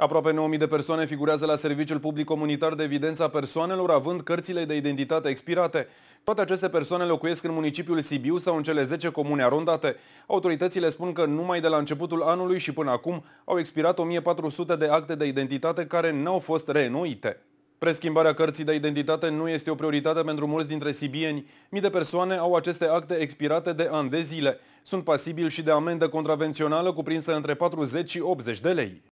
Aproape 9.000 de persoane figurează la Serviciul Public Comunitar de Evidența Persoanelor, având cărțile de identitate expirate. Toate aceste persoane locuiesc în municipiul Sibiu sau în cele 10 comune arondate. Autoritățile spun că numai de la începutul anului și până acum au expirat 1400 de acte de identitate care n-au fost reînnoite. Preschimbarea cărții de identitate nu este o prioritate pentru mulți dintre sibieni. Mii de persoane au aceste acte expirate de ani de zile. Sunt pasibili și de amendă contravențională cuprinsă între 40 și 80 de lei.